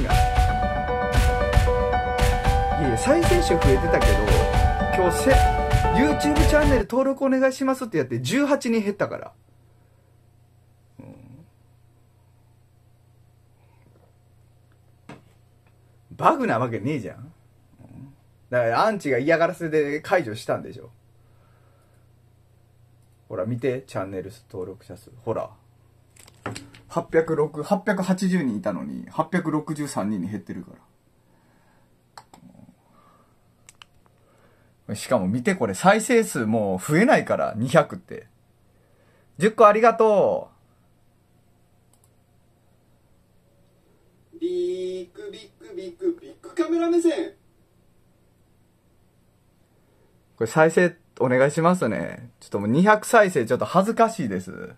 いやいや再生数増えてたけど今日せ YouTube チャンネル登録お願いしますってやって18人減ったから、うん、バグなわけねえじゃんだからアンチが嫌がらせで解除したんでしょほら見てチャンネル登録者数ほら806、880人いたのに、863人に減ってるから。しかも見てこれ、再生数もう増えないから、200って。10個ありがとうビックビックビックビックカメラ目線これ再生お願いしますね。ちょっともう200再生ちょっと恥ずかしいです。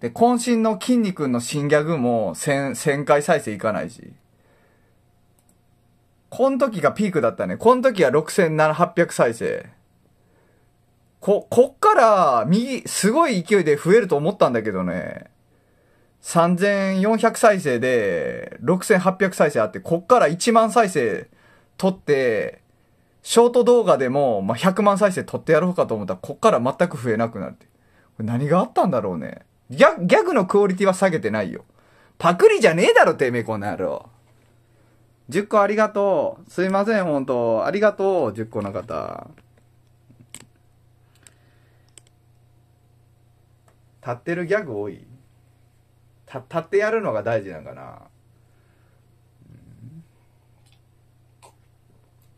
で、渾身の筋肉の新ギャグも1000、1000回再生いかないし。この時がピークだったね。この時は6800再生。こ、こっから、右、すごい勢いで増えると思ったんだけどね。3400再生で、6800再生あって、こっから1万再生取って、ショート動画でも、ま100万再生取ってやろうかと思ったら、こっから全く増えなくなるって。これ何があったんだろうね。ギャ、ギャグのクオリティは下げてないよ。パクリじゃねえだろ、てめえ、この野郎。10個ありがとう。すいません、ほんと。ありがとう、10個の方。立ってるギャグ多い立ってやるのが大事なんかな、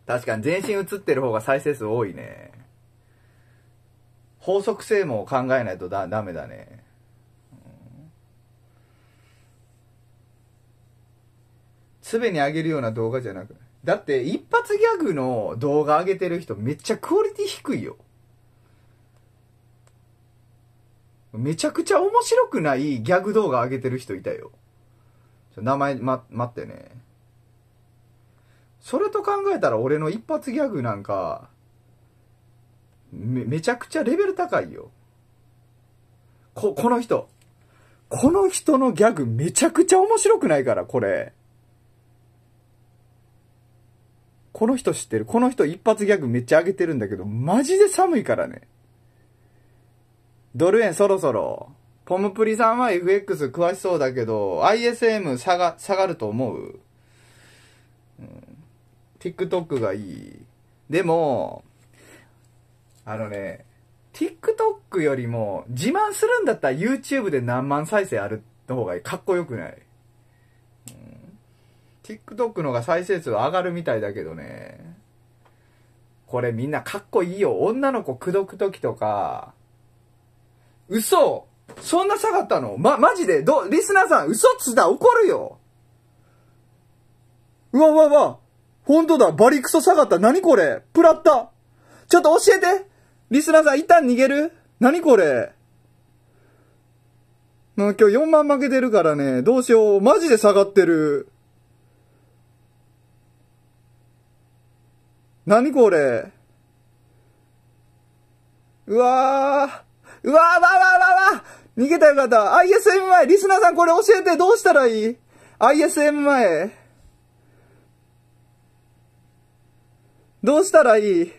確かに全身映ってる方が再生数多いね法則性も考えないとだダメだねすべにあげるような動画じゃなくだって一発ギャグの動画上げてる人めっちゃクオリティ低いよめちゃくちゃ面白くないギャグ動画上げてる人いたよ名前、ま、待ってねそれと考えたら俺の一発ギャグなんかめめちゃくちゃレベル高いよここの人この人のギャグめちゃくちゃ面白くないからこれこの人知ってる。この人一発ギャグめっちゃ上げてるんだけど、マジで寒いからね。ドル円そろそろ。ポムプリさんは FX 詳しそうだけど、ISM 下が、下がると思う、うん、?TikTok がいい。でも、あのね、TikTok よりも自慢するんだったら YouTube で何万再生あるの方がいい。かっこよくない TikTok のが再生数上がるみたいだけどね。これみんなかっこいいよ。女の子口説くときとか。嘘そんな下がったのま、マジでど、リスナーさん、嘘つだ怒るようわうわうわ本当だバリクソ下がった何これプラッタちょっと教えてリスナーさん、一旦逃げる何これもう今日4万負けてるからね、どうしよう。マジで下がってる。何これうわーうわーわーわーわー逃げたよかった !ISM 前リスナーさんこれ教えてどうしたらいい ?ISM 前どうしたらいい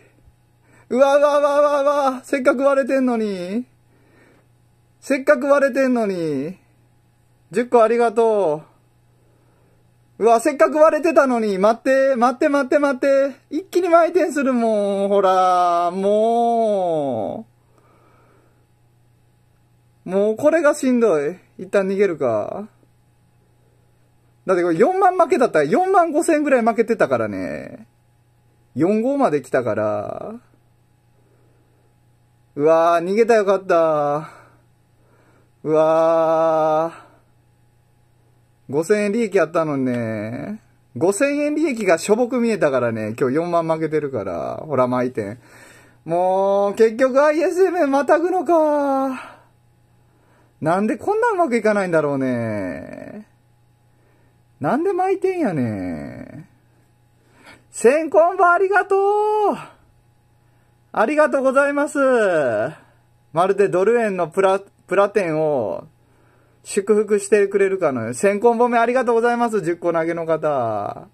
うわうわうわうわうわせっかく割れてんのにせっかく割れてんのに !10 個ありがとううわ、せっかく割れてたのに、待って、待って待って待って。一気に回転するもん、ほら、もう。もうこれがしんどい。一旦逃げるか。だってこれ4万負けだったら4万5千ぐらい負けてたからね。4号まで来たから。うわぁ、逃げたよかった。うわぁ。5000円利益あったのにね。5000円利益がしょぼく見えたからね、今日4万負けてるから、ほら巻いてん。もう、結局 ISM またぐのか。なんでこんなうまくいかないんだろうね。なんで巻いてんやね。先コンバありがとうありがとうございますまるでドル円のプラ、プラテンを祝福してくれるかのよ。1 0 0めコありがとうございます、10個投げの方。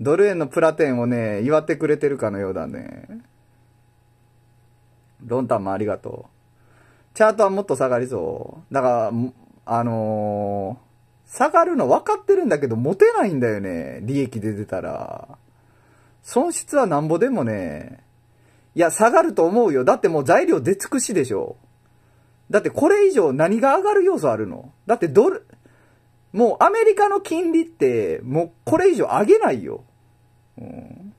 ドル円のプラテンをね、祝ってくれてるかのようだね。ロンタンもありがとう。チャートはもっと下がりそう。だから、あのー、下がるの分かってるんだけど、持てないんだよね。利益出てたら。損失はなんぼでもね。いや、下がると思うよ。だってもう材料出尽くしでしょ。だってこれ以上何が上がる要素あるのだってドル、もうアメリカの金利ってもうこれ以上上げないよ。うん、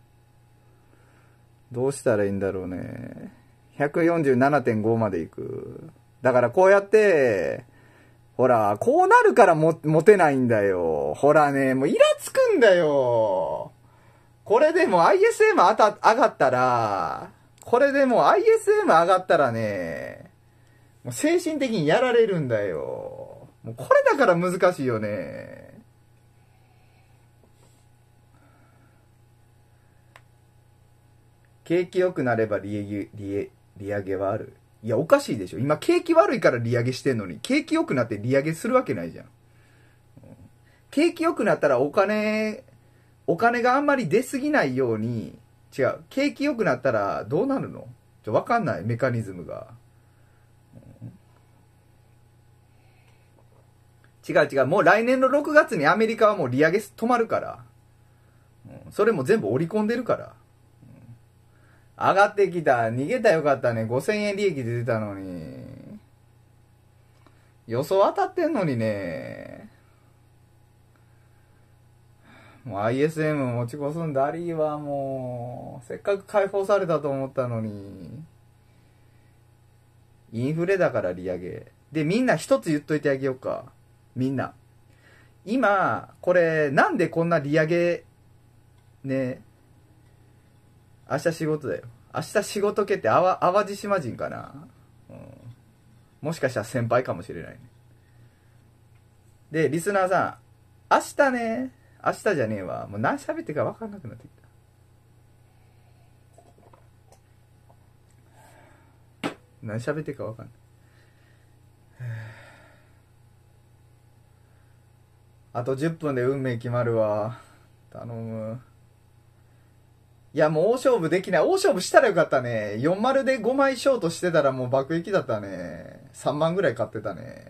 どうしたらいいんだろうね。147.5までいく。だからこうやって、ほら、こうなるからも、持てないんだよ。ほらね、もうイラつくんだよ。これでも ISM あた、上がったら、これでも ISM 上がったらね、もう精神的にやられるんだよ。もうこれだから難しいよね。景気良くなれば利益、利、利上げはある。いや、おかしいでしょ。今、景気悪いから利上げしてんのに、景気良くなって利上げするわけないじゃん。景気良くなったらお金、お金があんまり出すぎないように、違う。景気良くなったらどうなるのちょ、わかんない、メカニズムが。違う違う、もう来年の6月にアメリカはもう利上げ止まるから。うん、それも全部織り込んでるから。うん、上がってきた。逃げたよかったね。5000円利益出てたのに。予想当たってんのにね。もう ISM 持ち越すんだりはもう、せっかく解放されたと思ったのに。インフレだから利上げ。で、みんな一つ言っといてあげようか。みんな。今、これ、なんでこんな利上げ、ね、明日仕事だよ。明日仕事けって淡淡路島人かな、うん、もしかしたら先輩かもしれないね。で、リスナーさん、明日ね、明日じゃねえわ。もう何喋ってか分かんなくなってきた。何喋ってか分かんない。あと10分で運命決まるわ。頼む。いや、もう大勝負できない。大勝負したらよかったね。40で5枚ショートしてたらもう爆撃だったね。3万ぐらい買ってたね。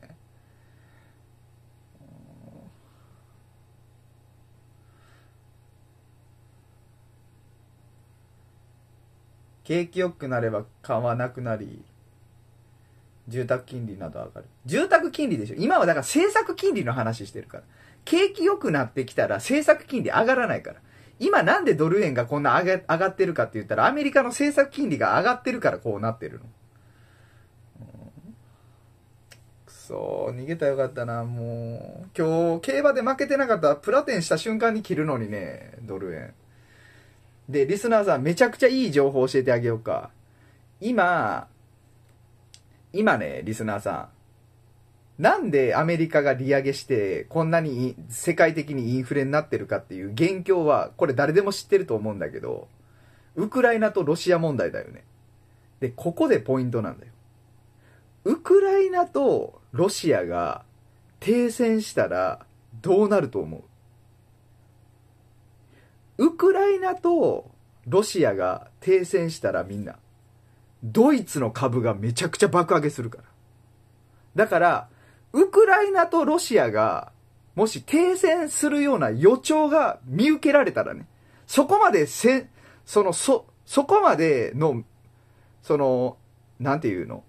景気よくなれば買わなくなり、住宅金利など上がる。住宅金利でしょ今はだから政策金利の話してるから。景気良くなってきたら政策金利上がらないから。今なんでドル円がこんな上が上がってるかって言ったら、アメリカの政策金利が上がってるからこうなってるの。そう、逃げたらよかったな、もう。今日、競馬で負けてなかったら、プラテンした瞬間に切るのにね、ドル円。で、リスナーさん、めちゃくちゃいい情報教えてあげようか。今、今ね、リスナーさん、なんでアメリカが利上げして、こんなに世界的にインフレになってるかっていう現況は、これ誰でも知ってると思うんだけど、ウクライナとロシア問題だよね。で、ここでポイントなんだよ。ウクライナとロシアが停戦したらどうなると思うウクライナとロシアが停戦したらみんな、ドイツの株がめちゃくちゃ爆上げするから。だから、ウクライナとロシアが、もし停戦するような予兆が見受けられたらね、そこまでせ、その、そ、そこまでの、その、なんていうの、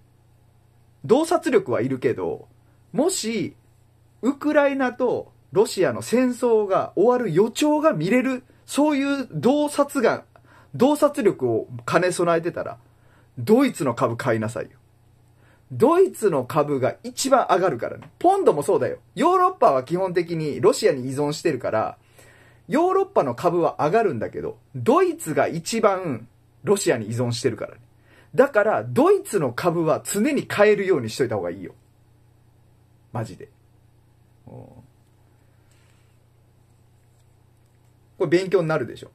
洞察力はいるけど、もし、ウクライナとロシアの戦争が終わる予兆が見れる、そういう洞察が、洞察力を兼ね備えてたら、ドイツの株買いなさいよ。ドイツの株が一番上がるからね。ポンドもそうだよ。ヨーロッパは基本的にロシアに依存してるから、ヨーロッパの株は上がるんだけど、ドイツが一番ロシアに依存してるからね。だから、ドイツの株は常に買えるようにしといた方がいいよ。マジで。これ勉強になるでしょ。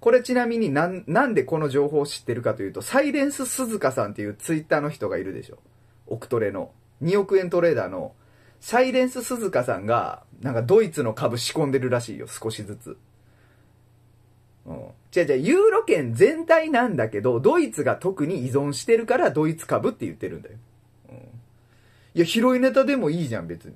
これちなみになん、なんでこの情報を知ってるかというと、サイレンス鈴鹿さんっていうツイッターの人がいるでしょ。億トレの。2億円トレーダーの、サイレンス鈴鹿さんが、なんかドイツの株仕込んでるらしいよ、少しずつ。うん。違う違う、ユーロ圏全体なんだけど、ドイツが特に依存してるからドイツ株って言ってるんだよ。うん。いや、広いネタでもいいじゃん、別に。